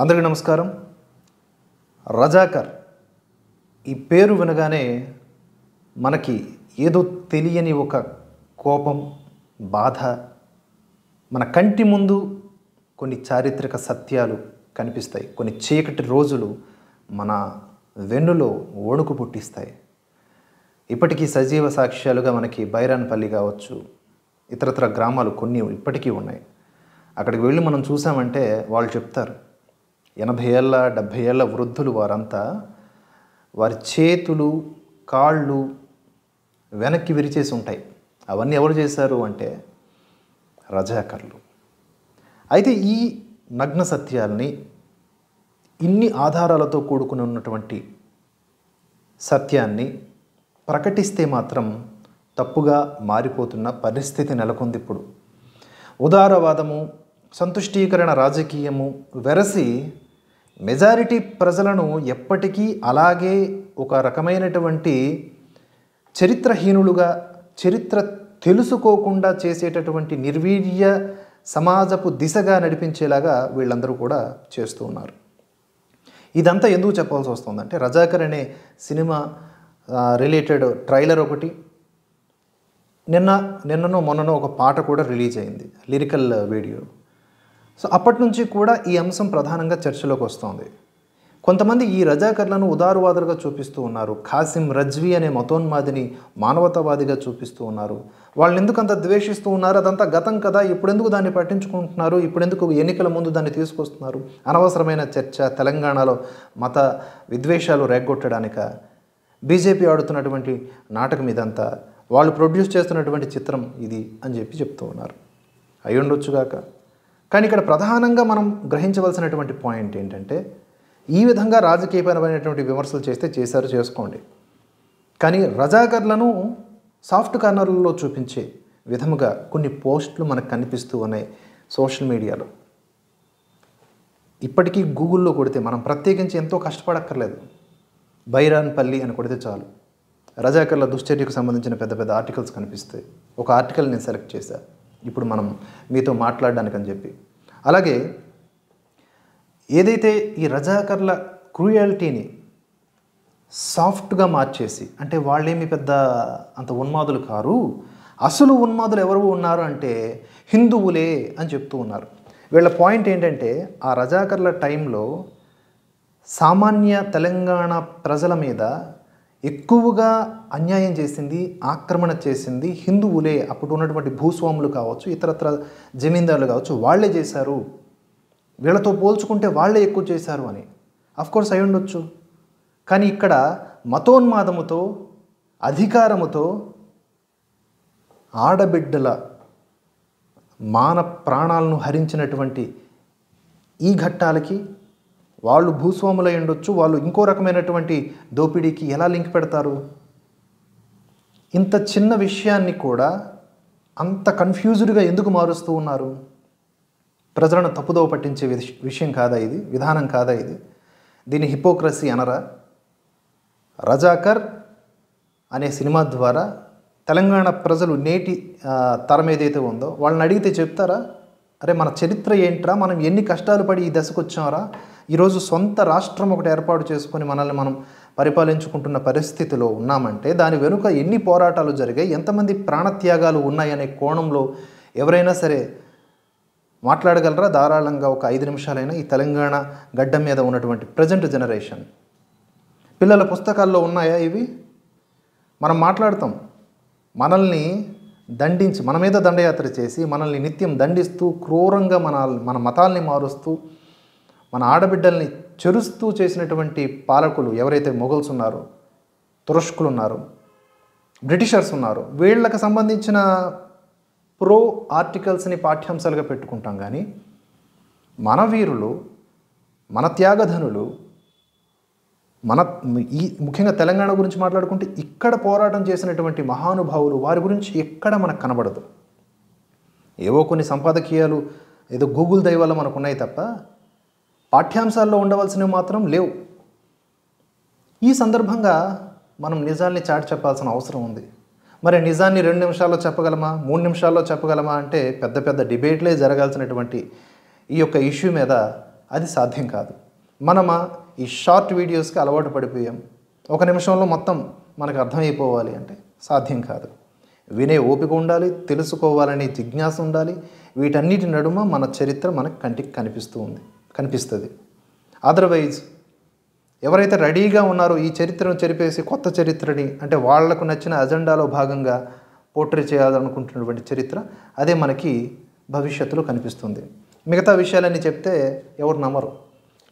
అందరికీ నమస్కారం రజాకర్ ఈ పేరు వినగానే మనకి ఏదో తెలియని ఒక కోపం బాధ మన కంటి ముందు కొన్ని చారిత్రక సత్యాలు కనిపిస్తాయి కొన్ని చీకటి రోజులు మన వెన్నులో ఒణుకు పుట్టిస్తాయి ఇప్పటికీ సజీవ సాక్ష్యాలుగా మనకి బైరాన్పల్లి కావచ్చు ఇతరతర గ్రామాలు కొన్ని ఇప్పటికీ ఉన్నాయి అక్కడికి వెళ్ళి మనం చూసామంటే వాళ్ళు చెప్తారు ఎనభై ఏళ్ళ డెబ్భై ఏళ్ళ వృద్ధులు వారంతా వారి చేతులు కాళ్ళు వెనక్కి విరిచేసి ఉంటాయి అవన్నీ ఎవరు చేశారు అంటే రజాకర్లు అయితే ఈ నగ్న సత్యాలని ఇన్ని ఆధారాలతో కూడుకుని ఉన్నటువంటి సత్యాన్ని ప్రకటిస్తే మాత్రం తప్పుగా మారిపోతున్న పరిస్థితి నెలకొంది ఇప్పుడు ఉదారవాదము సంతుష్టీకరణ రాజకీయము వెరసి మెజారిటీ ప్రజలను ఎప్పటికీ అలాగే ఒక రకమైనటువంటి చరిత్రహీనులుగా చరిత్ర తెలుసుకోకుండా చేసేటటువంటి నిర్వీర్య సమాజపు దిశగా నడిపించేలాగా వీళ్ళందరూ కూడా చేస్తూ ఉన్నారు ఇదంతా ఎందుకు చెప్పాల్సి వస్తుందంటే రజాకర్ అనే సినిమా రిలేటెడ్ ట్రైలర్ ఒకటి నిన్న నిన్ననో మొన్ననో ఒక పాట కూడా రిలీజ్ అయింది లిరికల్ వీడియో సో అప్పటి నుంచి కూడా ఈ అంశం ప్రధానంగా చర్చలోకి వస్తోంది కొంతమంది ఈ రజాకర్లను ఉదారువాదులుగా చూపిస్తూ ఉన్నారు ఖాసిం రజ్వీ అనే మతోన్మాదిని మానవతావాదిగా చూపిస్తూ ఉన్నారు వాళ్ళు ఎందుకు అంత ద్వేషిస్తూ ఉన్నారు అదంతా గతం కదా ఇప్పుడెందుకు దాన్ని పట్టించుకుంటున్నారు ఇప్పుడెందుకు ఎన్నికల ముందు దాన్ని తీసుకొస్తున్నారు అనవసరమైన చర్చ తెలంగాణలో మత విద్వేషాలు రేగొట్టడానిక బీజేపీ ఆడుతున్నటువంటి నాటకం ఇదంతా వాళ్ళు ప్రొడ్యూస్ చేస్తున్నటువంటి చిత్రం ఇది అని చెప్పి చెప్తూ ఉన్నారు అయ్యుండొచ్చుగాక కానీ ఇక్కడ ప్రధానంగా మనం గ్రహించవలసినటువంటి పాయింట్ ఏంటంటే ఈ విధంగా రాజకీయపరమైనటువంటి విమర్శలు చేస్తే చేశారు చేసుకోండి కానీ రజాకర్లను సాఫ్ట్ కార్నర్లలో చూపించే విధముగా కొన్ని పోస్టులు మనకు కనిపిస్తూ ఉన్నాయి సోషల్ మీడియాలో ఇప్పటికీ గూగుల్లో కొడితే మనం ప్రత్యేకించి ఎంతో కష్టపడక్కర్లేదు బైరాన్ పల్లి అని కొడితే చాలు రజాకర్ల దుశ్చర్యకు సంబంధించిన పెద్ద పెద్ద ఆర్టికల్స్ కనిపిస్తాయి ఒక ఆర్టికల్ నేను సెలెక్ట్ చేశాను ఇప్పుడు మనం మీతో మాట్లాడడానికి అని చెప్పి అలాగే ఏదైతే ఈ రజాకర్ల క్రూయాలిటీని సాఫ్ట్గా మార్చేసి అంటే వాళ్ళేమి పెద్ద అంత ఉన్మాదులు కారు అసలు ఉన్మాదులు ఎవరు ఉన్నారు అంటే హిందువులే అని చెప్తూ ఉన్నారు వీళ్ళ పాయింట్ ఏంటంటే ఆ రజాకర్ల టైంలో సామాన్య తెలంగాణ ప్రజల మీద ఎక్కువగా అన్యాయం చేసింది ఆక్రమణ చేసింది హిందువులే అప్పుడు ఉన్నటువంటి భూస్వాములు కావచ్చు ఇతరత్ర జమీందారులు కావచ్చు వాళ్లే చేశారు వీళ్ళతో పోల్చుకుంటే వాళ్లే ఎక్కువ చేశారు అని కోర్స్ అయి ఉండొచ్చు కానీ ఇక్కడ మతోన్మాదముతో అధికారముతో ఆడబిడ్డల మాన ప్రాణాలను హరించినటువంటి ఈ ఘట్టాలకి వాళ్ళు భూస్వాములై ఉండొచ్చు వాళ్ళు ఇంకో రకమైనటువంటి దోపిడీకి ఎలా లింక్ పెడతారు ఇంత చిన్న విషయాన్ని కూడా అంత కన్ఫ్యూజ్డ్గా ఎందుకు మారుస్తూ ఉన్నారు ప్రజలను తప్పుదోవ పట్టించే విషయం కాదా ఇది విధానం కాదా ఇది దీని హిపోక్రసీ అనరా రజాకర్ అనే సినిమా ద్వారా తెలంగాణ ప్రజలు నేటి తరం ఏదైతే ఉందో వాళ్ళని అడిగితే చెప్తారా అరే మన చరిత్ర ఏంట్రా మనం ఎన్ని కష్టాలు పడి ఈ దశకు వచ్చామరా ఈరోజు సొంత రాష్ట్రం ఒకటి ఏర్పాటు చేసుకొని మనల్ని మనం పరిపాలించుకుంటున్న పరిస్థితిలో ఉన్నామంటే దాని వెనుక ఎన్ని పోరాటాలు జరిగాయి ఎంతమంది ప్రాణత్యాగాలు ఉన్నాయనే కోణంలో ఎవరైనా సరే మాట్లాడగలరా ధారాళంగా ఒక ఐదు నిమిషాలైనా ఈ తెలంగాణ గడ్డం మీద ఉన్నటువంటి ప్రజెంట్ జనరేషన్ పిల్లల పుస్తకాల్లో ఉన్నాయా ఇవి మనం మాట్లాడతాం మనల్ని దండించి మన మీద దండయాత్ర చేసి మనల్ని నిత్యం దండిస్తూ క్రూరంగా మన మన మతాల్ని మారుస్తూ మన ఆడబిడ్డల్ని చెరుస్తూ చేసినటువంటి పాలకులు ఎవరైతే మొఘల్స్ ఉన్నారో తురష్కులు ఉన్నారు బ్రిటిషర్స్ ఉన్నారు వీళ్ళకి సంబంధించిన ప్రో ఆర్టికల్స్ని పాఠ్యాంశాలుగా పెట్టుకుంటాం కానీ మన వీరులు మన త్యాగధనులు మన ఈ ముఖ్యంగా తెలంగాణ గురించి మాట్లాడుకుంటే ఇక్కడ పోరాటం చేసినటువంటి మహానుభావులు వారి గురించి ఎక్కడ మనకు కనబడదు ఏవో కొన్ని సంపాదకీయాలు ఏదో గూగుల్ దయ వల్ల మనకు ఉన్నాయి తప్ప పాఠ్యాంశాల్లో ఉండవలసినవి మాత్రం లేవు ఈ సందర్భంగా మనం నిజాన్ని చాటి చెప్పాల్సిన అవసరం ఉంది మరి నిజాన్ని రెండు నిమిషాల్లో చెప్పగలమా మూడు నిమిషాల్లో చెప్పగలమా అంటే పెద్ద పెద్ద డిబేట్లే జరగాల్సినటువంటి ఈ యొక్క ఇష్యూ మీద అది సాధ్యం కాదు మనమా ఈ షార్ట్ వీడియోస్కి అలవాటు పడిపోయాం ఒక నిమిషంలో మొత్తం మనకు అర్థమైపోవాలి అంటే సాధ్యం కాదు వినే ఓపిక ఉండాలి తెలుసుకోవాలనే జిజ్ఞాస ఉండాలి వీటన్నిటి నడుమ మన చరిత్ర మనకు కంటికి కనిపిస్తూ ఉంది కనిపిస్తుంది అదర్వైజ్ ఎవరైతే రెడీగా ఉన్నారో ఈ చరిత్రను చెరిపేసి కొత్త చరిత్రని అంటే వాళ్లకు నచ్చిన అజెండాలో భాగంగా పోర్ట్రే చేయాలనుకుంటున్నటువంటి చరిత్ర అదే మనకి భవిష్యత్తులో కనిపిస్తుంది మిగతా విషయాలన్నీ చెప్తే ఎవరు నమ్మరు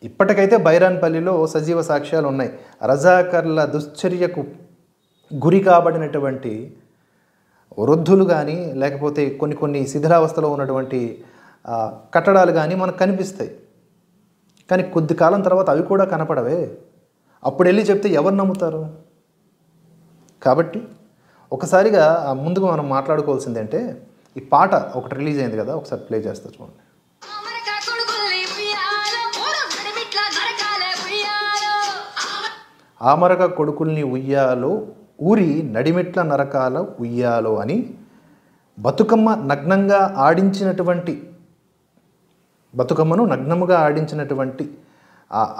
ఇప్పటికైతే బైరాన్పల్లిలో సజీవ సాక్ష్యాలు ఉన్నాయి రజాకర్ల దుశ్చర్యకు గురి కాబడినటువంటి వృద్ధులు కానీ లేకపోతే కొన్ని కొన్ని శిథిలావస్థలో ఉన్నటువంటి కట్టడాలు కానీ మనకు కనిపిస్తాయి కానీ కొద్ది కాలం తర్వాత అవి కూడా కనపడవే అప్పుడు వెళ్ళి చెప్తే ఎవరు నమ్ముతారు కాబట్టి ఒకసారిగా ముందుగా మనం మాట్లాడుకోవాల్సిందంటే ఈ పాట ఒకటి రిలీజ్ అయింది కదా ఒకసారి ప్లే చేస్తా చూడండి ఆమరక కొడుకుల్ని ఉయ్యాలో ఊరి నడిమెట్ల నరకాల ఉయ్యాలో అని బతుకమ్మ నగ్నంగా ఆడించినటువంటి బతుకమ్మను నగ్నముగా ఆడించినటువంటి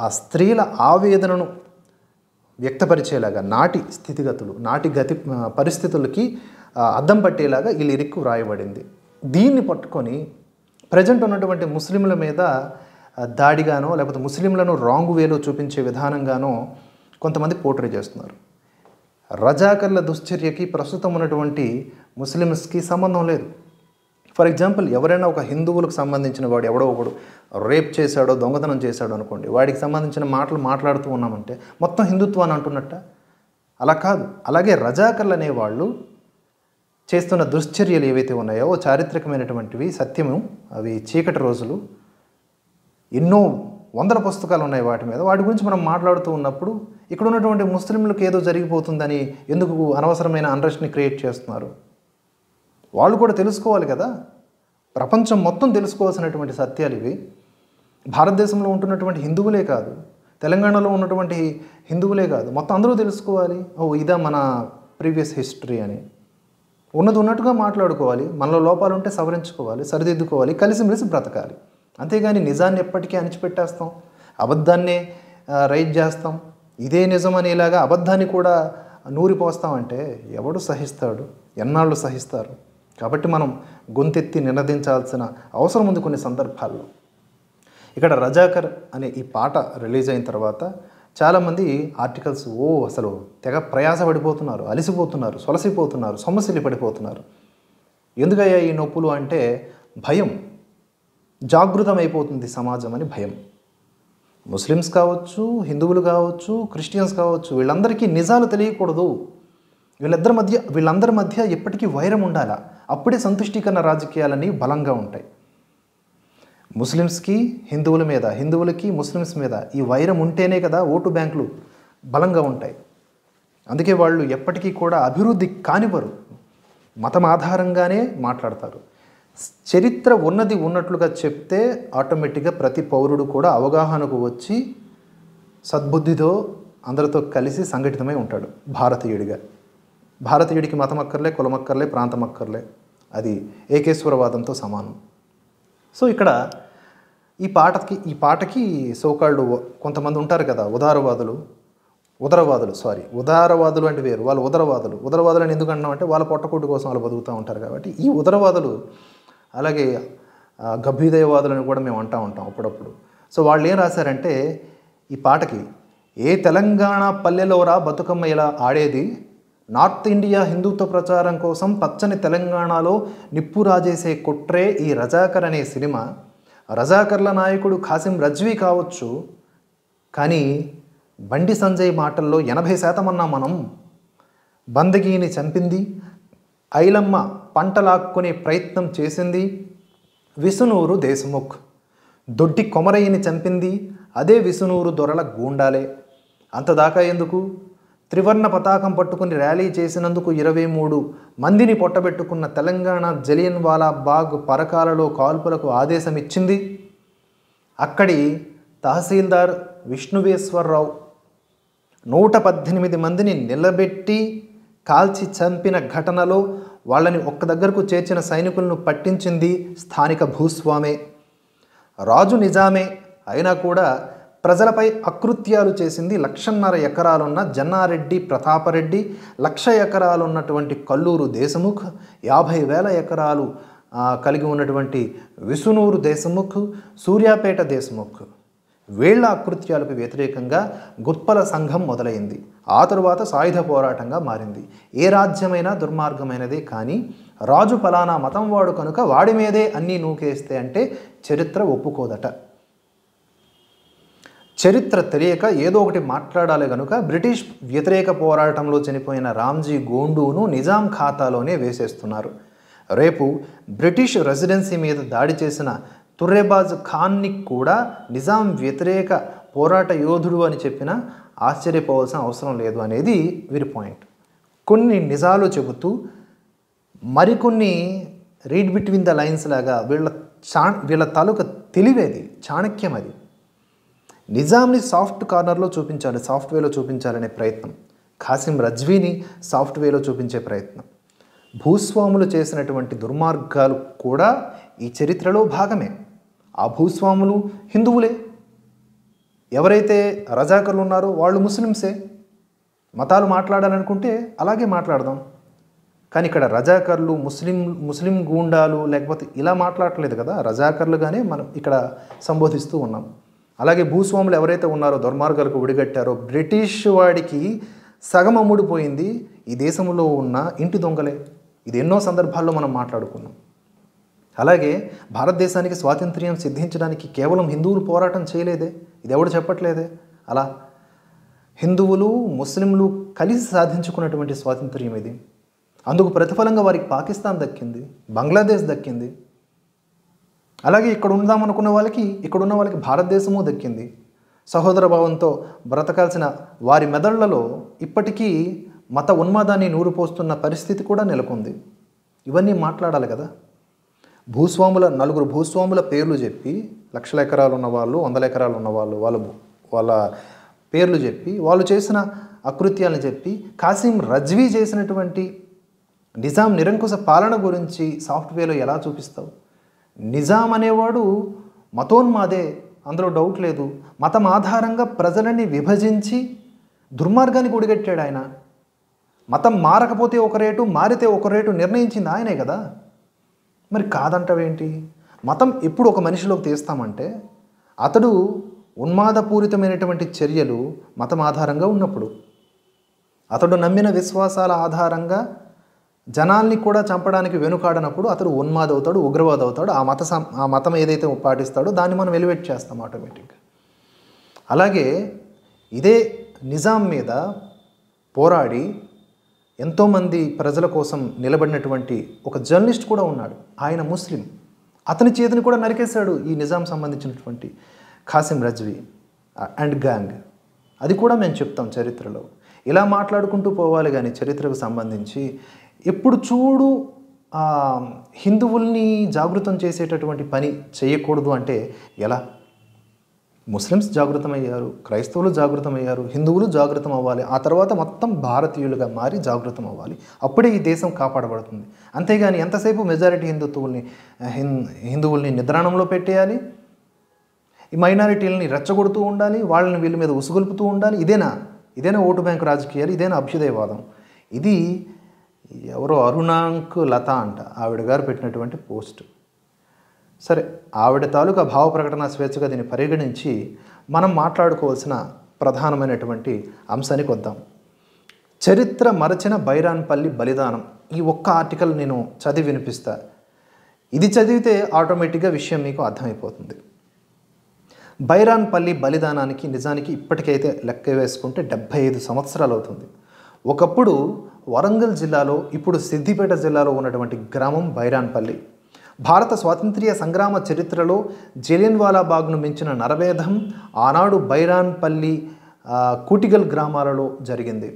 ఆ స్త్రీల ఆవేదనను వ్యక్తపరిచేలాగా నాటి స్థితిగతులు నాటి గతి పరిస్థితులకి అద్దం పట్టేలాగా ఈ లిరిక్ వ్రాయబడింది దీన్ని పట్టుకొని ప్రజెంట్ ఉన్నటువంటి ముస్లింల మీద దాడిగానో లేకపోతే ముస్లింలను రాంగ్ వేలో చూపించే విధానంగానో కొంతమంది పోర్ట్రే చేస్తున్నారు రజాకర్ల దుశ్చర్యకి ప్రస్తుతం ఉన్నటువంటి ముస్లిమ్స్కి సంబంధం లేదు ఫర్ ఎగ్జాంపుల్ ఎవరైనా ఒక హిందువులకు సంబంధించిన వాడు ఎవడో ఒకడు రేప్ చేశాడో దొంగతనం చేశాడో అనుకోండి వాడికి సంబంధించిన మాటలు మాట్లాడుతూ ఉన్నామంటే మొత్తం హిందుత్వాన్ని అంటున్నట్ట అలా కాదు అలాగే రజాకర్లు అనేవాళ్ళు చేస్తున్న దుశ్చర్యలు ఏవైతే ఉన్నాయో చారిత్రకమైనటువంటివి సత్యము అవి చీకటి రోజులు ఎన్నో వందల పుస్తకాలు ఉన్నాయి వాటి మీద వాటి గురించి మనం మాట్లాడుతూ ఉన్నప్పుడు ఇక్కడ ఉన్నటువంటి ముస్లింలకు ఏదో జరిగిపోతుందని ఎందుకు అనవసరమైన అన్రస్ట్ని క్రియేట్ చేస్తున్నారు వాళ్ళు కూడా తెలుసుకోవాలి కదా ప్రపంచం మొత్తం తెలుసుకోవాల్సినటువంటి సత్యాలు ఇవి భారతదేశంలో ఉంటున్నటువంటి హిందువులే కాదు తెలంగాణలో ఉన్నటువంటి హిందువులే కాదు మొత్తం అందరూ తెలుసుకోవాలి ఓ ఇదా మన ప్రీవియస్ హిస్టరీ అని ఉన్నది ఉన్నట్టుగా మాట్లాడుకోవాలి మనలో లోపాలు ఉంటే సవరించుకోవాలి సరిదిద్దుకోవాలి కలిసిమెలిసి బ్రతకాలి అంతేగాని నిజాన్ని ఎప్పటికీ అణిచిపెట్టేస్తాం అబద్ధాన్నే రైట్ చేస్తాం ఇదే నిజం ఇలాగా అబద్ధాన్ని కూడా నూరిపోస్తామంటే ఎవడు సహిస్తాడు ఎన్నాళ్ళు సహిస్తారు కాబట్టి మనం గొంతెత్తి నినదించాల్సిన అవసరం ఉంది కొన్ని సందర్భాల్లో ఇక్కడ రజాకర్ అనే ఈ పాట రిలీజ్ అయిన తర్వాత చాలామంది ఆర్టికల్స్ ఓ అసలు తెగ ప్రయాస పడిపోతున్నారు అలసిపోతున్నారు సొలసిపోతున్నారు సమస్యలు పడిపోతున్నారు ఎందుకయ్యా ఈ నొప్పులు అంటే భయం జాగృతమైపోతుంది సమాజం అని భయం ముస్లిమ్స్ కావచ్చు హిందువులు కావచ్చు క్రిస్టియన్స్ కావచ్చు వీళ్ళందరికీ నిజాలు తెలియకూడదు వీళ్ళిద్దరి మధ్య వీళ్ళందరి మధ్య ఎప్పటికీ వైరం ఉండాలా అప్పుడే సంతుష్టీకరణ రాజకీయాలని బలంగా ఉంటాయి ముస్లిమ్స్కి హిందువుల మీద హిందువులకి ముస్లిమ్స్ మీద ఈ వైరం ఉంటేనే కదా ఓటు బ్యాంకులు బలంగా ఉంటాయి అందుకే వాళ్ళు ఎప్పటికీ కూడా అభివృద్ధి కానివ్వరు మతం ఆధారంగానే మాట్లాడతారు చరిత్ర ఉన్నది ఉన్నట్లుగా చెప్తే ఆటోమేటిక్గా ప్రతి పౌరుడు కూడా అవగాహనకు వచ్చి సద్బుద్ధితో అందరితో కలిసి సంఘటితమై ఉంటాడు భారతీయుడిగా భారతీయుడికి మతమక్కర్లే కులమక్కర్లే ప్రాంతమక్కర్లే ప్రాంతం అక్కర్లే అది ఏకేశ్వరవాదంతో సమానం సో ఇక్కడ ఈ పాటకి ఈ పాటకి సోకాళ్ళు కొంతమంది ఉంటారు కదా ఉదారవాదులు ఉదరవాదులు సారీ ఉదారవాదులు అంటే వేరు వాళ్ళు ఉదరవాదులు ఉదరవాదులు అని ఎందుకు అంటే వాళ్ళ పొట్టకూటి కోసం వాళ్ళు బతుకుతూ ఉంటారు కాబట్టి ఈ ఉదరవాదులు అలాగే గభ్యుదయవాదులను కూడా మేము అంటూ ఉంటాం అప్పుడప్పుడు సో వాళ్ళు ఏం రాశారంటే ఈ పాటకి ఏ తెలంగాణ పల్లెలోరా బతుకమ్మ ఇలా ఆడేది నార్త్ ఇండియా హిందుత్వ ప్రచారం కోసం పచ్చని తెలంగాణలో నిప్పు రాజేసే కుట్రే ఈ రజాకర్ అనే సినిమా రజాకర్ల నాయకుడు ఖాసిం రజ్వీ కావచ్చు కానీ బండి సంజయ్ మాటల్లో ఎనభై శాతం అన్నా మనం బందగీని చంపింది ఐలమ్మ పంటలాక్కునే ప్రయత్నం చేసింది విసునూరు దేశముఖ్ దొడ్డి కొమరయ్యని చంపింది అదే విసునూరు దొరల గూండాలే అంతదాకా ఎందుకు త్రివర్ణ పతాకం పట్టుకుని ర్యాలీ చేసినందుకు ఇరవై మూడు మందిని పొట్టబెట్టుకున్న తెలంగాణ జలియన్వాలా బాగ్ పరకాలలో కాల్పులకు ఆదేశం ఇచ్చింది అక్కడి తహసీల్దార్ విష్ణువేశ్వరరావు నూట పద్దెనిమిది మందిని నిలబెట్టి కాల్చి చంపిన ఘటనలో వాళ్ళని ఒక్క దగ్గరకు చేర్చిన సైనికులను పట్టించింది స్థానిక భూస్వామే రాజు నిజామే అయినా కూడా ప్రజలపై అకృత్యాలు చేసింది లక్షన్నర ఎకరాలున్న జన్నారెడ్డి ప్రతాపరెడ్డి లక్ష ఎకరాలున్నటువంటి కల్లూరు దేశముఖ్ యాభై వేల ఎకరాలు కలిగి ఉన్నటువంటి విసునూరు దేశముఖ్ సూర్యాపేట దేశముఖ్ వేళ్ల అకృత్యాలకు వ్యతిరేకంగా గుత్పల సంఘం మొదలైంది ఆ తరువాత సాయుధ పోరాటంగా మారింది ఏ రాజ్యమైనా దుర్మార్గమైనదే కానీ రాజు పలానా మతం వాడు కనుక వాడి మీదే అన్నీ నూకేస్తే అంటే చరిత్ర ఒప్పుకోదట చరిత్ర తెలియక ఏదో ఒకటి మాట్లాడాలి కనుక బ్రిటిష్ వ్యతిరేక పోరాటంలో చనిపోయిన రామ్జీ గోండూను నిజాం ఖాతాలోనే వేసేస్తున్నారు రేపు బ్రిటిష్ రెసిడెన్సీ మీద దాడి చేసిన తుర్రేబాజ్ ఖాన్ని కూడా నిజాం వ్యతిరేక పోరాట యోధుడు అని చెప్పినా ఆశ్చర్యపోవాల్సిన అవసరం లేదు అనేది వీరి పాయింట్ కొన్ని నిజాలు చెబుతూ మరికొన్ని రీడ్ బిట్వీన్ ద లైన్స్ లాగా వీళ్ళ చా వీళ్ళ తాలూకా తెలివేది చాణక్యం అది నిజాంని సాఫ్ట్ కార్నర్లో చూపించాలి సాఫ్ట్వేర్లో చూపించాలనే ప్రయత్నం ఖాసిం రజ్వీని సాఫ్ట్వేర్లో చూపించే ప్రయత్నం భూస్వాములు చేసినటువంటి దుర్మార్గాలు కూడా ఈ చరిత్రలో భాగమే ఆ భూస్వాములు హిందువులే ఎవరైతే రజాకర్లు ఉన్నారో వాళ్ళు ముస్లిమ్సే మతాలు మాట్లాడాలనుకుంటే అలాగే మాట్లాడదాం కానీ ఇక్కడ రజాకర్లు ముస్లిం ముస్లిం గూండాలు లేకపోతే ఇలా మాట్లాడట్లేదు కదా రజాకర్లుగానే మనం ఇక్కడ సంబోధిస్తూ ఉన్నాం అలాగే భూస్వాములు ఎవరైతే ఉన్నారో దుర్మార్గాలకు ఒడిగట్టారో బ్రిటిష్ వాడికి సగం ఈ దేశంలో ఉన్న ఇంటి దొంగలే ఇది ఎన్నో సందర్భాల్లో మనం మాట్లాడుకున్నాం అలాగే భారతదేశానికి స్వాతంత్ర్యం సిద్ధించడానికి కేవలం హిందువులు పోరాటం చేయలేదే ఇది ఎవడు చెప్పట్లేదే అలా హిందువులు ముస్లింలు కలిసి సాధించుకున్నటువంటి స్వాతంత్ర్యం ఇది అందుకు ప్రతిఫలంగా వారికి పాకిస్తాన్ దక్కింది బంగ్లాదేశ్ దక్కింది అలాగే ఇక్కడ ఉందామనుకున్న వాళ్ళకి ఇక్కడ ఉన్న వాళ్ళకి భారతదేశము దక్కింది సహోదర భావంతో బ్రతకాల్సిన వారి మెదళ్లలో ఇప్పటికీ మత ఉన్మాదాన్ని పోస్తున్న పరిస్థితి కూడా నెలకొంది ఇవన్నీ మాట్లాడాలి కదా భూస్వాముల నలుగురు భూస్వాముల పేర్లు చెప్పి లక్షల ఎకరాలు ఉన్న వాళ్ళు వందల ఎకరాలు ఉన్న వాళ్ళు వాళ్ళ వాళ్ళ పేర్లు చెప్పి వాళ్ళు చేసిన అకృత్యాలను చెప్పి కాసిం రజ్వీ చేసినటువంటి నిజాం నిరంకుశ పాలన గురించి సాఫ్ట్వేర్లో ఎలా చూపిస్తావు నిజాం అనేవాడు మతోన్మాదే అందులో డౌట్ లేదు మతం ఆధారంగా ప్రజలని విభజించి దుర్మార్గానికి ఒడిగట్టాడు ఆయన మతం మారకపోతే ఒక రేటు మారితే ఒక రేటు నిర్ణయించింది ఆయనే కదా మరి కాదంటవేంటి మతం ఎప్పుడు ఒక మనిషిలోకి తీస్తామంటే అతడు ఉన్మాదపూరితమైనటువంటి చర్యలు మతం ఆధారంగా ఉన్నప్పుడు అతడు నమ్మిన విశ్వాసాల ఆధారంగా జనాల్ని కూడా చంపడానికి వెనుకాడనప్పుడు అతడు ఉన్మాద అవుతాడు ఉగ్రవాద అవుతాడు ఆ మత ఆ మతం ఏదైతే పాటిస్తాడో దాన్ని మనం ఎలివేట్ చేస్తాం ఆటోమేటిక్గా అలాగే ఇదే నిజాం మీద పోరాడి ఎంతోమంది ప్రజల కోసం నిలబడినటువంటి ఒక జర్నలిస్ట్ కూడా ఉన్నాడు ఆయన ముస్లిం అతని చేతిని కూడా నరికేశాడు ఈ నిజాం సంబంధించినటువంటి ఖాసిం రజ్వీ అండ్ గ్యాంగ్ అది కూడా మేము చెప్తాం చరిత్రలో ఇలా మాట్లాడుకుంటూ పోవాలి కానీ చరిత్రకు సంబంధించి ఎప్పుడు చూడు హిందువుల్ని జాగృతం చేసేటటువంటి పని చేయకూడదు అంటే ఎలా ముస్లిమ్స్ జాగృతమయ్యారు క్రైస్తవులు జాగృతమయ్యారు హిందువులు జాగృతం అవ్వాలి ఆ తర్వాత మొత్తం భారతీయులుగా మారి జాగృతం అవ్వాలి అప్పుడే ఈ దేశం కాపాడబడుతుంది అంతేగాని ఎంతసేపు మెజారిటీ హిందుత్వుల్ని హిందువుల్ని నిద్రాణంలో పెట్టేయాలి ఈ మైనారిటీలని రెచ్చగొడుతూ ఉండాలి వాళ్ళని వీళ్ళ మీద ఉసుగొల్పుతూ ఉండాలి ఇదేనా ఇదేనా ఓటు బ్యాంకు రాజకీయాలు ఇదేనా అభ్యుదయవాదం ఇది ఎవరో అరుణాంక్ లత అంట ఆవిడ గారు పెట్టినటువంటి పోస్ట్ సరే ఆవిడ తాలూకా భావ ప్రకటన స్వేచ్ఛగా దీన్ని పరిగణించి మనం మాట్లాడుకోవాల్సిన ప్రధానమైనటువంటి అంశానికి వద్దాం చరిత్ర మరచిన బైరాన్పల్లి బలిదానం ఈ ఒక్క ఆర్టికల్ నేను చదివి వినిపిస్తా ఇది చదివితే ఆటోమేటిక్గా విషయం మీకు అర్థమైపోతుంది బైరాన్పల్లి బలిదానానికి నిజానికి ఇప్పటికైతే లెక్క వేసుకుంటే డెబ్భై ఐదు సంవత్సరాలు అవుతుంది ఒకప్పుడు వరంగల్ జిల్లాలో ఇప్పుడు సిద్దిపేట జిల్లాలో ఉన్నటువంటి గ్రామం బైరాన్పల్లి భారత స్వాతంత్ర్య సంగ్రామ చరిత్రలో జలియన్వాలా బాగ్ను మించిన నరవేధం ఆనాడు బైరాన్పల్లి కూటిగల్ గ్రామాలలో జరిగింది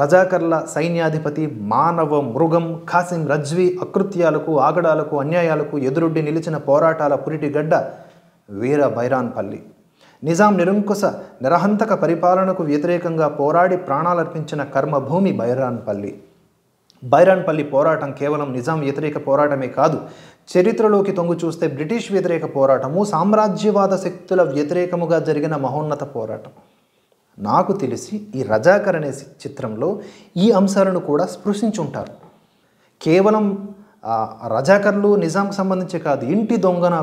రజాకర్ల సైన్యాధిపతి మానవ మృగం ఖాసిం రజ్వీ అకృత్యాలకు ఆగడాలకు అన్యాయాలకు ఎదురొడ్డి నిలిచిన పోరాటాల పురిటిగడ్డ వీర బైరాన్పల్లి నిజాం నిరంకుశ నిరహంతక పరిపాలనకు వ్యతిరేకంగా పోరాడి ప్రాణాలర్పించిన కర్మభూమి బైరాన్పల్లి బైరాన్పల్లి పోరాటం కేవలం నిజాం వ్యతిరేక పోరాటమే కాదు చరిత్రలోకి తొంగు చూస్తే బ్రిటిష్ వ్యతిరేక పోరాటము సామ్రాజ్యవాద శక్తుల వ్యతిరేకముగా జరిగిన మహోన్నత పోరాటం నాకు తెలిసి ఈ రజాకర్ అనే చిత్రంలో ఈ అంశాలను కూడా స్పృశించుంటారు కేవలం రజాకర్లు నిజాంకి సంబంధించి కాదు ఇంటి దొంగన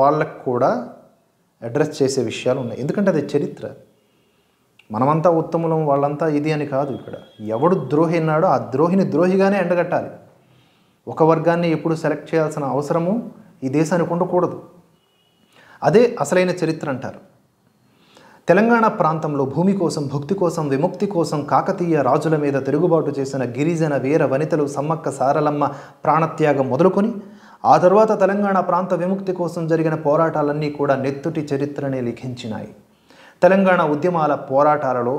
వాళ్ళకు కూడా అడ్రస్ చేసే విషయాలు ఉన్నాయి ఎందుకంటే అది చరిత్ర మనమంతా ఉత్తములం వాళ్ళంతా ఇది అని కాదు ఇక్కడ ఎవడు ద్రోహి అన్నాడో ఆ ద్రోహిని ద్రోహిగానే ఎండగట్టాలి ఒక వర్గాన్ని ఎప్పుడు సెలెక్ట్ చేయాల్సిన అవసరము ఈ దేశానికి ఉండకూడదు అదే అసలైన చరిత్ర అంటారు తెలంగాణ ప్రాంతంలో భూమి కోసం భక్తి కోసం విముక్తి కోసం కాకతీయ రాజుల మీద తిరుగుబాటు చేసిన గిరిజన వీర వనితలు సమ్మక్క సారలమ్మ ప్రాణత్యాగం మొదలుకొని ఆ తర్వాత తెలంగాణ ప్రాంత విముక్తి కోసం జరిగిన పోరాటాలన్నీ కూడా నెత్తుటి చరిత్రనే లిఖించినాయి తెలంగాణ ఉద్యమాల పోరాటాలలో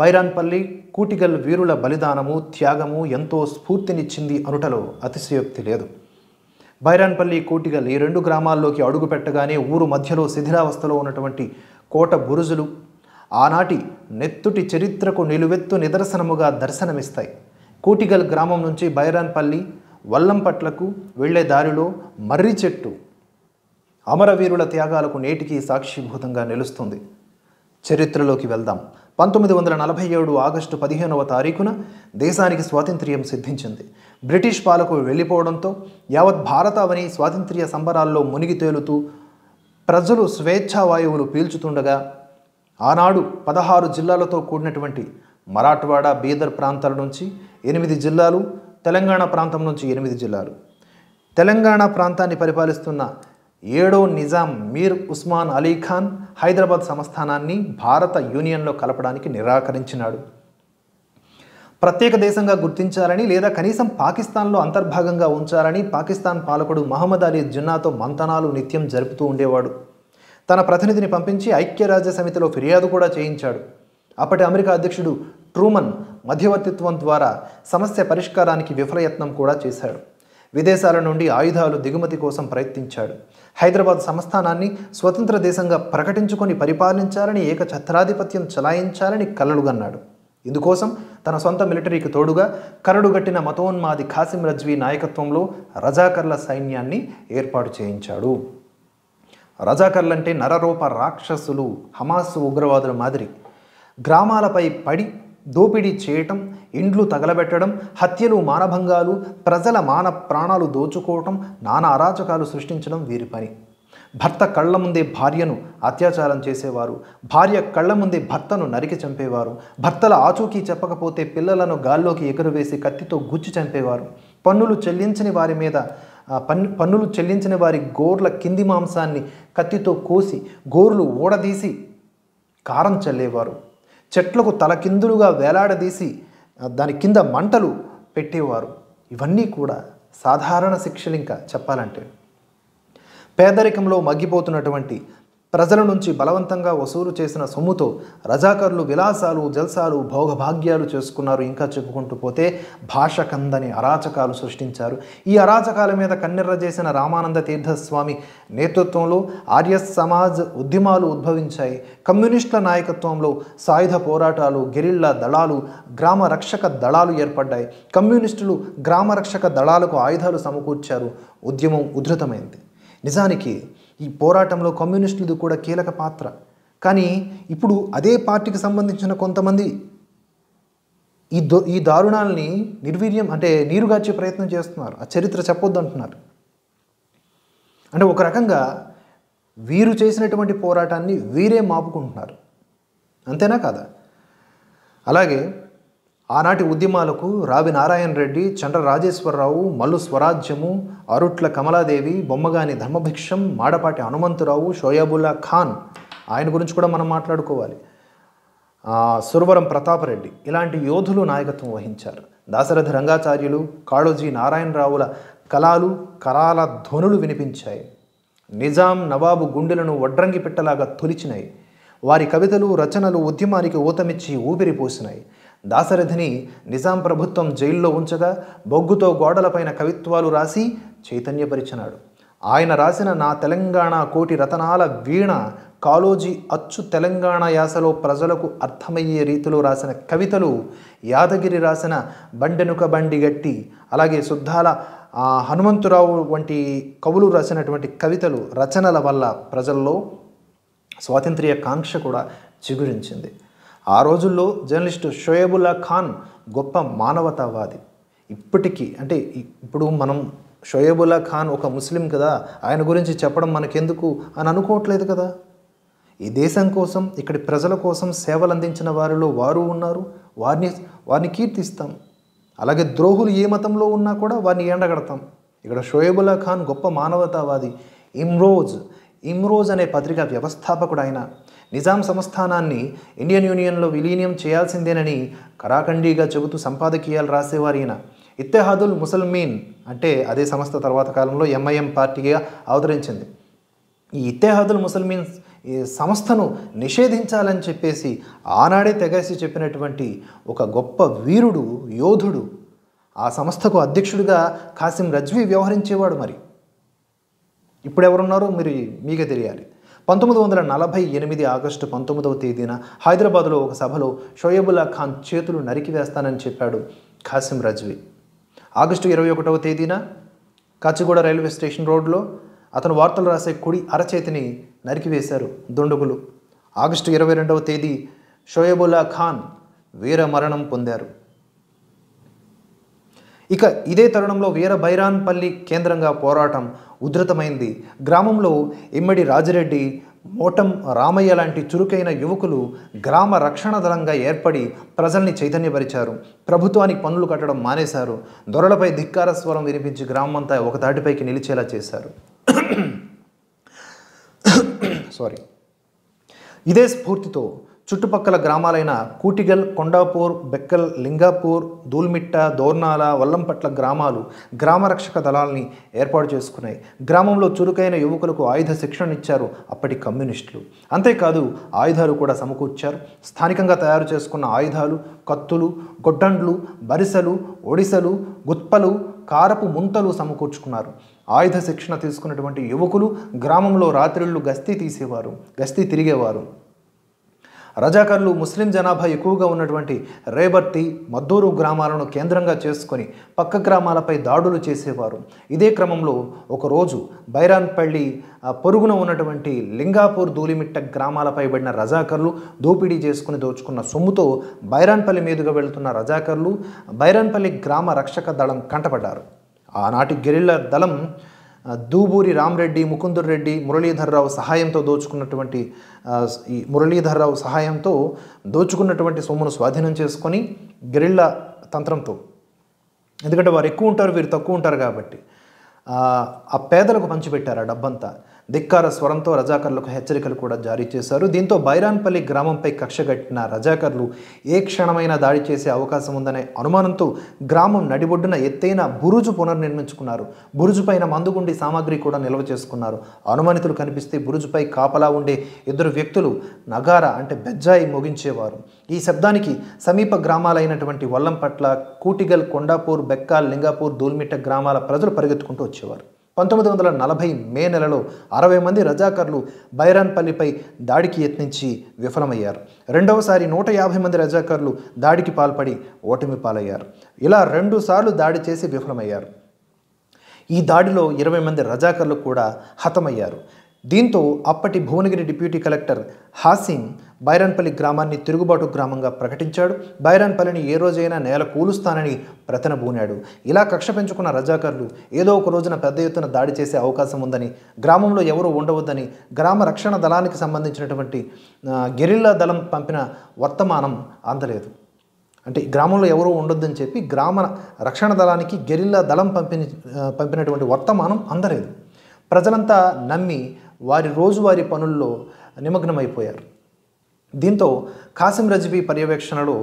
బైరాన్పల్లి కూటిగల్ వీరుల బలిదానము త్యాగము ఎంతో స్ఫూర్తినిచ్చింది అనుటలో అతిశయోక్తి లేదు బైరాన్పల్లి కూటిగల్ ఈ రెండు గ్రామాల్లోకి అడుగుపెట్టగానే ఊరు మధ్యలో శిథిలావస్థలో ఉన్నటువంటి కోట బురుజులు ఆనాటి నెత్తుటి చరిత్రకు నిలువెత్తు నిదర్శనముగా దర్శనమిస్తాయి కూటిగల్ గ్రామం నుంచి బైరాన్పల్లి వల్లంపట్లకు వెళ్లే దారిలో మర్రి చెట్టు అమరవీరుల త్యాగాలకు నేటికి సాక్షిభూతంగా నిలుస్తుంది చరిత్రలోకి వెళ్దాం పంతొమ్మిది వందల నలభై ఏడు ఆగస్టు పదిహేనవ తారీఖున దేశానికి స్వాతంత్ర్యం సిద్ధించింది బ్రిటిష్ పాలకు వెళ్ళిపోవడంతో యావత్ భారత అవని స్వాతంత్ర్య సంబరాల్లో మునిగి తేలుతూ ప్రజలు స్వేచ్ఛావాయువులు పీల్చుతుండగా ఆనాడు పదహారు జిల్లాలతో కూడినటువంటి మరాఠ్వాడ బీదర్ ప్రాంతాల నుంచి ఎనిమిది జిల్లాలు తెలంగాణ ప్రాంతం నుంచి ఎనిమిది జిల్లాలు తెలంగాణ ప్రాంతాన్ని పరిపాలిస్తున్న ఏడో నిజాం మీర్ ఉస్మాన్ అలీ ఖాన్ హైదరాబాద్ సంస్థానాన్ని భారత యూనియన్లో కలపడానికి నిరాకరించినాడు ప్రత్యేక దేశంగా గుర్తించాలని లేదా కనీసం పాకిస్తాన్లో అంతర్భాగంగా ఉంచాలని పాకిస్తాన్ పాలకుడు మహమ్మద్ అలీ జున్నాతో మంతనాలు నిత్యం జరుపుతూ ఉండేవాడు తన ప్రతినిధిని పంపించి ఐక్యరాజ్య సమితిలో ఫిర్యాదు కూడా చేయించాడు అప్పటి అమెరికా అధ్యక్షుడు ట్రూమన్ మధ్యవర్తిత్వం ద్వారా సమస్య పరిష్కారానికి విఫలయత్నం కూడా చేశాడు విదేశాల నుండి ఆయుధాలు దిగుమతి కోసం ప్రయత్నించాడు హైదరాబాద్ సంస్థానాన్ని స్వతంత్ర దేశంగా ప్రకటించుకొని పరిపాలించాలని ఏకఛత్రాధిపత్యం చలాయించాలని కలలుగన్నాడు ఇందుకోసం తన సొంత మిలిటరీకి తోడుగా కరడుగట్టిన మతోన్మాది ఖాసిం రజ్వీ నాయకత్వంలో రజాకర్ల సైన్యాన్ని ఏర్పాటు చేయించాడు రజాకర్లంటే నరరూప రాక్షసులు హమాస్ ఉగ్రవాదుల మాదిరి గ్రామాలపై పడి దోపిడీ చేయటం ఇండ్లు తగలబెట్టడం హత్యలు మానభంగాలు ప్రజల మాన ప్రాణాలు దోచుకోవటం నానా అరాచకాలు సృష్టించడం వీరి పని భర్త కళ్ళ ముందే భార్యను అత్యాచారం చేసేవారు భార్య కళ్ళ ముందే భర్తను నరికి చంపేవారు భర్తల ఆచూకీ చెప్పకపోతే పిల్లలను గాల్లోకి ఎగురవేసి కత్తితో గుచ్చి చంపేవారు పన్నులు చెల్లించని వారి మీద పన్ను పన్నులు చెల్లించిన వారి గోర్ల కింది మాంసాన్ని కత్తితో కోసి గోర్లు ఓడదీసి కారం చల్లేవారు చెట్లకు తలకిందులుగా వేలాడదీసి దాని కింద మంటలు పెట్టేవారు ఇవన్నీ కూడా సాధారణ శిక్షలు ఇంకా చెప్పాలంటే పేదరికంలో మగ్గిపోతున్నటువంటి ప్రజల నుంచి బలవంతంగా వసూలు చేసిన సొమ్ముతో రజాకర్లు విలాసాలు జల్సాలు భోగభాగ్యాలు చేసుకున్నారు ఇంకా చెప్పుకుంటూ పోతే భాష కందని అరాచకాలు సృష్టించారు ఈ అరాచకాల మీద కన్నెర్ర చేసిన రామానంద తీర్థస్వామి నేతృత్వంలో ఆర్య సమాజ్ ఉద్యమాలు ఉద్భవించాయి కమ్యూనిస్టుల నాయకత్వంలో సాయుధ పోరాటాలు గెరిళ్ళ దళాలు గ్రామ రక్షక దళాలు ఏర్పడ్డాయి కమ్యూనిస్టులు గ్రామ రక్షక దళాలకు ఆయుధాలు సమకూర్చారు ఉద్యమం ఉధృతమైంది నిజానికి ఈ పోరాటంలో కమ్యూనిస్టులది కూడా కీలక పాత్ర కానీ ఇప్పుడు అదే పార్టీకి సంబంధించిన కొంతమంది ఈ దో ఈ దారుణాలని నిర్వీర్యం అంటే నీరుగార్చే ప్రయత్నం చేస్తున్నారు ఆ చరిత్ర చెప్పొద్దు అంటున్నారు అంటే ఒక రకంగా వీరు చేసినటువంటి పోరాటాన్ని వీరే మాపుకుంటున్నారు అంతేనా కదా అలాగే ఆనాటి ఉద్యమాలకు రావి నారాయణ రెడ్డి చండ్ర రాజేశ్వరరావు మల్లు స్వరాజ్యము అరుట్ల కమలాదేవి బొమ్మగాని ధర్మభిక్షం మాడపాటి హనుమంతురావు షోయాబుల్లా ఖాన్ ఆయన గురించి కూడా మనం మాట్లాడుకోవాలి సురవరం ప్రతాపరెడ్డి ఇలాంటి యోధులు నాయకత్వం వహించారు దాశరథ రంగాచార్యులు కాళోజీ నారాయణరావుల కళాలు కరాల ధ్వనులు వినిపించాయి నిజాం నవాబు గుండెలను వడ్రంగి పెట్టలాగా తొలిచినాయి వారి కవితలు రచనలు ఉద్యమానికి ఊతమిచ్చి ఊపిరిపోసినాయి దాశరథిని నిజాం ప్రభుత్వం జైల్లో ఉంచగా బొగ్గుతో గోడలపైన కవిత్వాలు రాసి చైతన్యపరిచినాడు ఆయన రాసిన నా తెలంగాణ కోటి రతనాల వీణ కాలోజీ అచ్చు తెలంగాణ యాసలో ప్రజలకు అర్థమయ్యే రీతిలో రాసిన కవితలు యాదగిరి రాసిన బండెనుక బండి గట్టి అలాగే శుద్ధాల హనుమంతురావు వంటి కవులు రాసినటువంటి కవితలు రచనల వల్ల ప్రజల్లో స్వాతంత్ర్య కాంక్ష కూడా చిగురించింది ఆ రోజుల్లో జర్నలిస్టు షోయబుల్లా ఖాన్ గొప్ప మానవతావాది ఇప్పటికీ అంటే ఇప్పుడు మనం షోయబుల్లా ఖాన్ ఒక ముస్లిం కదా ఆయన గురించి చెప్పడం మనకెందుకు అని అనుకోవట్లేదు కదా ఈ దేశం కోసం ఇక్కడి ప్రజల కోసం సేవలు అందించిన వారిలో వారు ఉన్నారు వారిని వారిని కీర్తిస్తాం అలాగే ద్రోహులు ఏ మతంలో ఉన్నా కూడా వారిని ఎండగడతాం ఇక్కడ షోయబుల్లా ఖాన్ గొప్ప మానవతావాది ఇమ్రోజ్ ఇమ్రోజ్ అనే పత్రిక వ్యవస్థాపకుడు ఆయన నిజాం సంస్థానాన్ని ఇండియన్ యూనియన్లో విలీనం చేయాల్సిందేనని కరాఖండీగా చెబుతూ సంపాదకీయాలు రాసేవారు ఈయన ఇత్తెహాదుల్ ముసల్మీన్ అంటే అదే సంస్థ తర్వాత కాలంలో ఎంఐఎం పార్టీగా అవతరించింది ఈ ఇత్తెహాదుల్ ముసల్మీన్ ఈ సంస్థను నిషేధించాలని చెప్పేసి ఆనాడే తెగేసి చెప్పినటువంటి ఒక గొప్ప వీరుడు యోధుడు ఆ సంస్థకు అధ్యక్షుడిగా కాసిం రజ్వి వ్యవహరించేవాడు మరి ఇప్పుడు ఎవరున్నారో మీరు మీకే తెలియాలి పంతొమ్మిది వందల నలభై ఎనిమిది ఆగస్టు పంతొమ్మిదవ తేదీన హైదరాబాద్లో ఒక సభలో షోయబుల్లా ఖాన్ చేతులు నరికివేస్తానని చెప్పాడు ఖాసిం రజ్వి ఆగస్టు ఇరవై ఒకటవ తేదీన కాచిగూడ రైల్వే స్టేషన్ రోడ్లో అతను వార్తలు రాసే కుడి అరచేతిని నరికివేశారు దుండగులు ఆగస్టు ఇరవై రెండవ తేదీ షోయబుల్లా ఖాన్ వీర మరణం పొందారు ఇక ఇదే తరుణంలో వీర బైరాన్పల్లి కేంద్రంగా పోరాటం ఉధృతమైంది గ్రామంలో ఇమ్మడి రాజిరెడ్డి మోటం రామయ్య లాంటి చురుకైన యువకులు గ్రామ రక్షణ దళంగా ఏర్పడి ప్రజల్ని చైతన్యపరిచారు ప్రభుత్వానికి పనులు కట్టడం మానేశారు దొరలపై ధిక్కార స్వరం వినిపించి గ్రామమంతా ఒక తాటిపైకి నిలిచేలా చేశారు సారీ ఇదే స్ఫూర్తితో చుట్టుపక్కల గ్రామాలైన కూటిగల్ కొండాపూర్ బెక్కల్ లింగాపూర్ దూల్మిట్ట దోర్నాల వల్లంపట్ల గ్రామాలు గ్రామ రక్షక దళాలని ఏర్పాటు చేసుకున్నాయి గ్రామంలో చురుకైన యువకులకు ఆయుధ శిక్షణ ఇచ్చారు అప్పటి కమ్యూనిస్టులు అంతేకాదు ఆయుధాలు కూడా సమకూర్చారు స్థానికంగా తయారు చేసుకున్న ఆయుధాలు కత్తులు గొడ్డండ్లు బరిసలు ఒడిసలు గుత్పలు కారపు ముంతలు సమకూర్చుకున్నారు ఆయుధ శిక్షణ తీసుకున్నటువంటి యువకులు గ్రామంలో రాత్రిళ్ళు గస్తీ తీసేవారు గస్తీ తిరిగేవారు రజాకర్లు ముస్లిం జనాభా ఎక్కువగా ఉన్నటువంటి రేబర్తి మద్దూరు గ్రామాలను కేంద్రంగా చేసుకొని పక్క గ్రామాలపై దాడులు చేసేవారు ఇదే క్రమంలో ఒకరోజు బైరాన్పల్లి పొరుగున ఉన్నటువంటి లింగాపూర్ ధూలిమిట్ట గ్రామాలపై పడిన రజాకర్లు దోపిడీ చేసుకుని దోచుకున్న సొమ్ముతో బైరాన్పల్లి మీదుగా వెళుతున్న రజాకర్లు బైరాన్పల్లి గ్రామ రక్షక దళం కంటపడ్డారు ఆనాటి గెరిల్లా దళం దూబూరి రామ్రెడ్డి ముకుందర్ రెడ్డి మురళీధర్రావు సహాయంతో దోచుకున్నటువంటి ఈ మురళీధర్రావు సహాయంతో దోచుకున్నటువంటి సొమ్మును స్వాధీనం చేసుకొని గెరిళ్ళ తంత్రంతో ఎందుకంటే వారు ఎక్కువ ఉంటారు వీరు తక్కువ ఉంటారు కాబట్టి ఆ పేదలకు పంచిపెట్టారు ఆ డబ్బంతా ధిక్కార స్వరంతో రజాకర్లకు హెచ్చరికలు కూడా జారీ చేశారు దీంతో బైరాన్పల్లి గ్రామంపై కక్షగట్టిన రజాకర్లు ఏ క్షణమైన దాడి చేసే అవకాశం ఉందనే అనుమానంతో గ్రామం నడిబొడ్డున ఎత్తైన బురుజు పునర్నిర్మించుకున్నారు బురుజు పైన మందుగుండి సామాగ్రి కూడా నిల్వ చేసుకున్నారు అనుమానితులు కనిపిస్తే బురుజుపై కాపలా ఉండే ఇద్దరు వ్యక్తులు నగార అంటే బెజ్జాయి ముగించేవారు ఈ శబ్దానికి సమీప గ్రామాలైనటువంటి వల్లంపట్ల కూటిగల్ కొండాపూర్ బెక్కాల్ లింగాపూర్ దూల్మిట్ట గ్రామాల ప్రజలు పరిగెత్తుకుంటూ వచ్చేవారు పంతొమ్మిది వందల నలభై మే నెలలో అరవై మంది రజాకర్లు బైరాన్పల్లిపై దాడికి యత్నించి విఫలమయ్యారు రెండవసారి నూట యాభై మంది రజాకర్లు దాడికి పాల్పడి ఓటమి పాలయ్యారు ఇలా రెండు సార్లు దాడి చేసి విఫలమయ్యారు ఈ దాడిలో ఇరవై మంది రజాకర్లు కూడా హతమయ్యారు దీంతో అప్పటి భువనగిరి డిప్యూటీ కలెక్టర్ హాసిం బైరాన్పల్లి గ్రామాన్ని తిరుగుబాటు గ్రామంగా ప్రకటించాడు బైరాన్పల్లిని ఏ రోజైనా నేల కూలుస్తానని బూనాడు ఇలా కక్ష పెంచుకున్న రజాకర్లు ఏదో ఒక రోజున పెద్ద ఎత్తున దాడి చేసే అవకాశం ఉందని గ్రామంలో ఎవరూ ఉండవద్దని గ్రామ రక్షణ దళానికి సంబంధించినటువంటి గెరిల్లా దళం పంపిన వర్తమానం అందలేదు అంటే గ్రామంలో ఎవరూ ఉండొద్దని చెప్పి గ్రామ రక్షణ దళానికి గెరిల్లా దళం పంపిన పంపినటువంటి వర్తమానం అందలేదు ప్రజలంతా నమ్మి వారి రోజువారి పనుల్లో నిమగ్నమైపోయారు దీంతో కాసిం రజ్బీ పర్యవేక్షణలో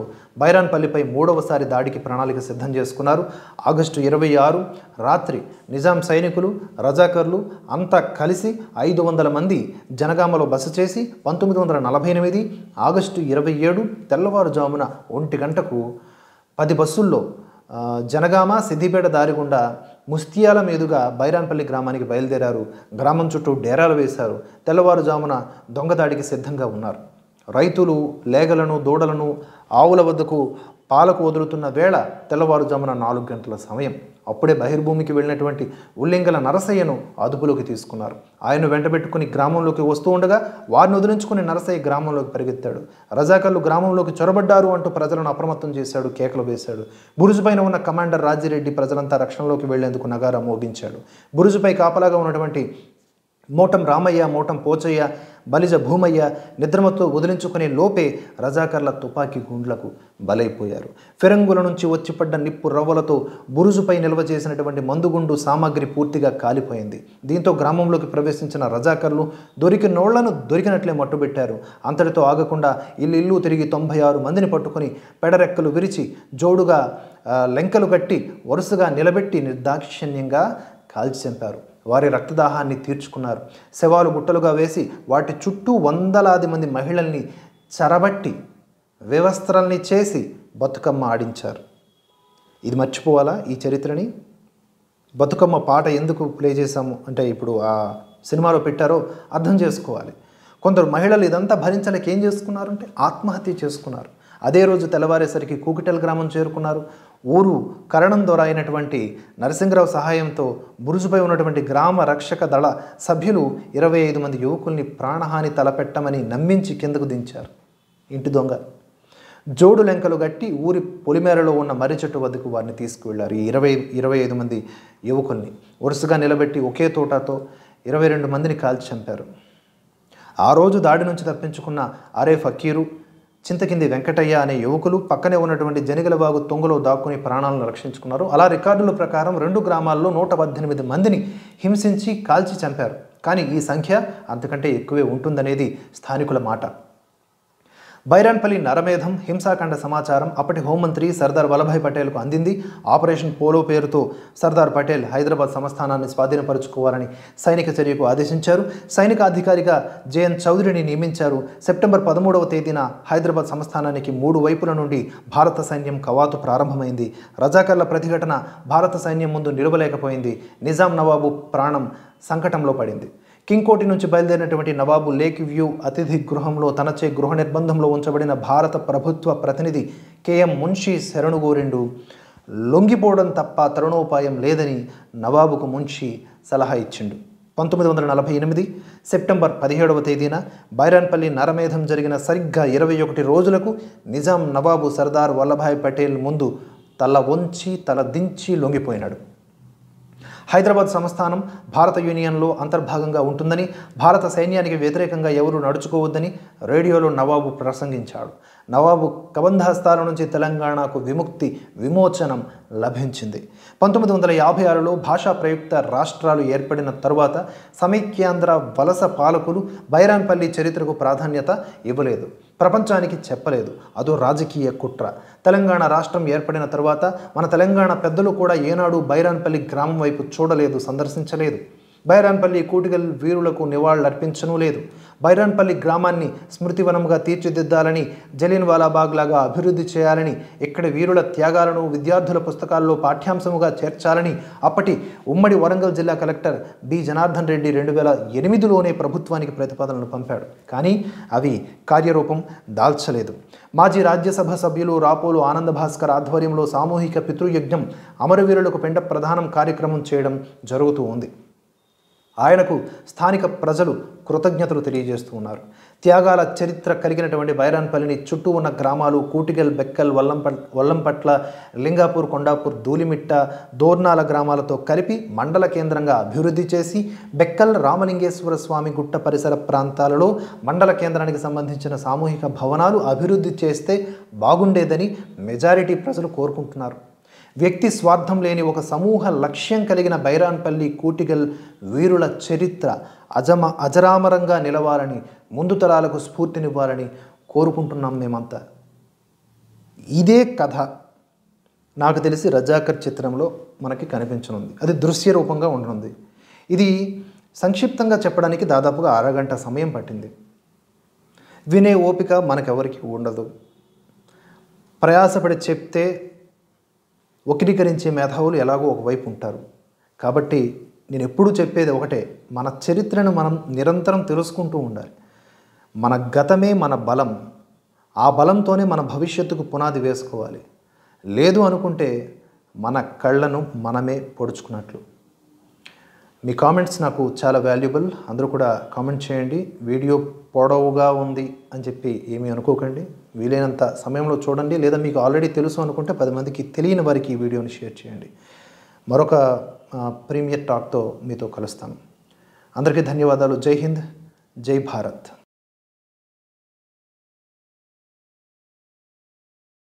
బైరాన్పల్లిపై మూడవసారి దాడికి ప్రణాళిక సిద్ధం చేసుకున్నారు ఆగస్టు ఇరవై ఆరు రాత్రి నిజాం సైనికులు రజాకర్లు అంతా కలిసి ఐదు వందల మంది జనగామలో బస చేసి పంతొమ్మిది వందల నలభై ఎనిమిది ఆగస్టు ఇరవై ఏడు తెల్లవారుజామున ఒంటి గంటకు పది బస్సుల్లో జనగామ సిద్దిపేట దారి గుండా ముస్తియాల మీదుగా బైరాన్పల్లి గ్రామానికి బయలుదేరారు గ్రామం చుట్టూ డేరాలు వేశారు తెల్లవారుజామున దొంగదాడికి సిద్ధంగా ఉన్నారు రైతులు లేగలను దూడలను ఆవుల వద్దకు పాలకు వదులుతున్న వేళ తెల్లవారుజామున నాలుగు గంటల సమయం అప్పుడే బహిర్భూమికి వెళ్ళినటువంటి ఉల్లింగల నరసయ్యను అదుపులోకి తీసుకున్నారు ఆయన వెంటబెట్టుకుని గ్రామంలోకి వస్తూ ఉండగా వారిని వదిలించుకుని నరసయ్య గ్రామంలోకి పరిగెత్తాడు రజాకర్లు గ్రామంలోకి చొరబడ్డారు అంటూ ప్రజలను అప్రమత్తం చేశాడు కేకలు వేశాడు బురుజుపైన ఉన్న కమాండర్ రాజిరెడ్డి ప్రజలంతా రక్షణలోకి వెళ్లేందుకు నగారా మోగించాడు బురుజుపై కాపలాగా ఉన్నటువంటి మోటం రామయ్య మోటం పోచయ్య బలిజ భూమయ్య నిద్రమతో వదిలించుకునే లోపే రజాకర్ల తుపాకీ గుండ్లకు బలైపోయారు ఫిరంగుల నుంచి వచ్చిపడ్డ నిప్పు రవ్వలతో బురుజుపై నిల్వ చేసినటువంటి మందుగుండు సామాగ్రి పూర్తిగా కాలిపోయింది దీంతో గ్రామంలోకి ప్రవేశించిన రజాకర్లు నోళ్లను దొరికినట్లే మట్టుబెట్టారు అంతటితో ఆగకుండా ఇల్లు ఇల్లు తిరిగి తొంభై ఆరు మందిని పట్టుకొని పెడరెక్కలు విరిచి జోడుగా లెంకలు కట్టి వరుసగా నిలబెట్టి నిర్దాక్షిణ్యంగా కాల్చి చంపారు వారి రక్తదాహాన్ని తీర్చుకున్నారు శవాలు గుట్టలుగా వేసి వాటి చుట్టూ వందలాది మంది మహిళల్ని చరబట్టి వ్యవస్థల్ని చేసి బతుకమ్మ ఆడించారు ఇది మర్చిపోవాలా ఈ చరిత్రని బతుకమ్మ పాట ఎందుకు ప్లే చేశాము అంటే ఇప్పుడు ఆ సినిమాలో పెట్టారో అర్థం చేసుకోవాలి కొందరు మహిళలు ఇదంతా భరించలేక ఏం చేసుకున్నారంటే ఆత్మహత్య చేసుకున్నారు అదే రోజు తెల్లవారేసరికి కూకిటల్ గ్రామం చేరుకున్నారు ఊరు కరణం ద్వారా అయినటువంటి నరసింహరావు సహాయంతో బురుజుపై ఉన్నటువంటి గ్రామ రక్షక దళ సభ్యులు ఇరవై ఐదు మంది యువకుల్ని ప్రాణహాని తలపెట్టమని నమ్మించి కిందకు దించారు ఇంటి దొంగ జోడు లెంకలు గట్టి ఊరి పొలిమేరలో ఉన్న మర్రి చెట్టు వద్దకు వారిని తీసుకువెళ్లారు ఈ ఇరవై ఇరవై ఐదు మంది యువకుల్ని వరుసగా నిలబెట్టి ఒకే తోటతో ఇరవై రెండు మందిని కాల్చి చంపారు ఆ రోజు దాడి నుంచి తప్పించుకున్న అరే ఫకీరు చింతకింది వెంకటయ్య అనే యువకులు పక్కనే ఉన్నటువంటి బాగు తొంగులో దాక్కుని ప్రాణాలను రక్షించుకున్నారు అలా రికార్డుల ప్రకారం రెండు గ్రామాల్లో నూట పద్దెనిమిది మందిని హింసించి కాల్చి చంపారు కానీ ఈ సంఖ్య అంతకంటే ఎక్కువే ఉంటుందనేది స్థానికుల మాట బైరాన్పల్లి నరమేధం హింసాకాండ సమాచారం అప్పటి హోంమంత్రి సర్దార్ వల్లభాయ్ పటేల్కు అందింది ఆపరేషన్ పోలో పేరుతో సర్దార్ పటేల్ హైదరాబాద్ సంస్థానాన్ని స్వాధీనపరుచుకోవాలని సైనిక చర్యకు ఆదేశించారు సైనిక అధికారిగా జేఎన్ చౌదరిని నియమించారు సెప్టెంబర్ పదమూడవ తేదీన హైదరాబాద్ సంస్థానానికి మూడు వైపుల నుండి భారత సైన్యం కవాతు ప్రారంభమైంది రజాకర్ల ప్రతిఘటన భారత సైన్యం ముందు నిలవలేకపోయింది నిజాం నవాబు ప్రాణం సంకటంలో పడింది కింగ్కోటి నుంచి బయలుదేరినటువంటి నవాబు లేక్ వ్యూ అతిథి గృహంలో తనచే గృహ నిర్బంధంలో ఉంచబడిన భారత ప్రభుత్వ ప్రతినిధి కెఎం మున్షీ శరణుగోరిండు లొంగిపోవడం తప్ప తరుణోపాయం లేదని నవాబుకు మున్షి సలహా ఇచ్చిండు పంతొమ్మిది వందల నలభై ఎనిమిది సెప్టెంబర్ పదిహేడవ తేదీన బైరాన్పల్లి నరమేధం జరిగిన సరిగ్గా ఇరవై ఒకటి రోజులకు నిజాం నవాబు సర్దార్ వల్లభాయ్ పటేల్ ముందు తల వంచి తల దించి లొంగిపోయినాడు హైదరాబాద్ సంస్థానం భారత యూనియన్లో అంతర్భాగంగా ఉంటుందని భారత సైన్యానికి వ్యతిరేకంగా ఎవరూ నడుచుకోవద్దని రేడియోలో నవాబు ప్రసంగించాడు నవాబు హస్తాల నుంచి తెలంగాణకు విముక్తి విమోచనం లభించింది పంతొమ్మిది వందల యాభై ఆరులో భాషా ప్రయుక్త రాష్ట్రాలు ఏర్పడిన తరువాత సమైక్యాంధ్ర వలస పాలకులు బైరాన్పల్లి చరిత్రకు ప్రాధాన్యత ఇవ్వలేదు ప్రపంచానికి చెప్పలేదు అదో రాజకీయ కుట్ర తెలంగాణ రాష్ట్రం ఏర్పడిన తర్వాత మన తెలంగాణ పెద్దలు కూడా ఏనాడు బైరాన్పల్లి గ్రామం వైపు చూడలేదు సందర్శించలేదు బైరాన్పల్లి కూటిగల్ వీరులకు నివాళులర్పించను లేదు బైరాన్పల్లి గ్రామాన్ని స్మృతివనంగా తీర్చిదిద్దాలని జలిన్ వాలాబాగ్ లాగా అభివృద్ధి చేయాలని ఇక్కడి వీరుల త్యాగాలను విద్యార్థుల పుస్తకాల్లో పాఠ్యాంశముగా చేర్చాలని అప్పటి ఉమ్మడి వరంగల్ జిల్లా కలెక్టర్ బి జనార్దన్ రెడ్డి రెండు వేల ఎనిమిదిలోనే ప్రభుత్వానికి ప్రతిపాదనలు పంపాడు కానీ అవి కార్యరూపం దాల్చలేదు మాజీ రాజ్యసభ సభ్యులు రాపోలు ఆనంద భాస్కర్ ఆధ్వర్యంలో సామూహిక పితృయజ్ఞం అమరవీరులకు పెండ ప్రధానం కార్యక్రమం చేయడం జరుగుతూ ఉంది ఆయనకు స్థానిక ప్రజలు కృతజ్ఞతలు తెలియజేస్తూ ఉన్నారు త్యాగాల చరిత్ర కలిగినటువంటి బైరాన్పల్లిని చుట్టూ ఉన్న గ్రామాలు కూటిగల్ బెక్కల్ వల్లంపట్ వల్లంపట్ల లింగాపూర్ కొండాపూర్ ధూలిమిట్ట దోర్నాల గ్రామాలతో కలిపి మండల కేంద్రంగా అభివృద్ధి చేసి బెక్కల్ రామలింగేశ్వర స్వామి గుట్ట పరిసర ప్రాంతాలలో మండల కేంద్రానికి సంబంధించిన సామూహిక భవనాలు అభివృద్ధి చేస్తే బాగుండేదని మెజారిటీ ప్రజలు కోరుకుంటున్నారు వ్యక్తి స్వార్థం లేని ఒక సమూహ లక్ష్యం కలిగిన బైరాన్పల్లి కూటిగల్ వీరుల చరిత్ర అజమ అజరామరంగా నిలవాలని ముందు తరాలకు స్ఫూర్తినివ్వాలని కోరుకుంటున్నాం మేమంతా ఇదే కథ నాకు తెలిసి రజాకర్ చిత్రంలో మనకి కనిపించనుంది అది దృశ్య రూపంగా ఉంటుంది ఇది సంక్షిప్తంగా చెప్పడానికి దాదాపుగా అరగంట సమయం పట్టింది వినే ఓపిక మనకెవరికి ఉండదు ప్రయాసపడి చెప్తే వక్రీకరించే మేధావులు ఎలాగో ఒకవైపు ఉంటారు కాబట్టి నేను ఎప్పుడూ చెప్పేది ఒకటే మన చరిత్రను మనం నిరంతరం తెలుసుకుంటూ ఉండాలి మన గతమే మన బలం ఆ బలంతోనే మన భవిష్యత్తుకు పునాది వేసుకోవాలి లేదు అనుకుంటే మన కళ్ళను మనమే పొడుచుకున్నట్లు మీ కామెంట్స్ నాకు చాలా వాల్యుబుల్ అందరూ కూడా కామెంట్ చేయండి వీడియో పొడవుగా ఉంది అని చెప్పి ఏమీ అనుకోకండి వీలైనంత సమయంలో చూడండి లేదా మీకు ఆల్రెడీ తెలుసు అనుకుంటే పది మందికి తెలియని వారికి ఈ వీడియోని షేర్ చేయండి మరొక ప్రీమియర్ టాక్తో మీతో కలుస్తాను అందరికీ ధన్యవాదాలు జై హింద్ జై భారత్